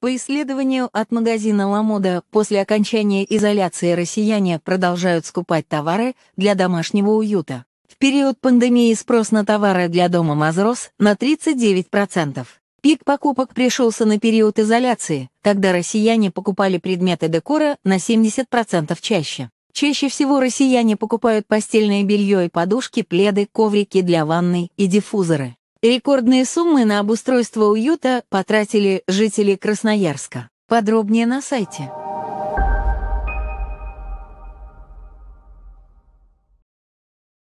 По исследованию от магазина «Ламода», после окончания изоляции россияне продолжают скупать товары для домашнего уюта. В период пандемии спрос на товары для дома возрос на 39%. Пик покупок пришелся на период изоляции, когда россияне покупали предметы декора на 70% чаще. Чаще всего россияне покупают постельное белье и подушки, пледы, коврики для ванной и диффузоры. Рекордные суммы на обустройство уюта потратили жители Красноярска. Подробнее на сайте.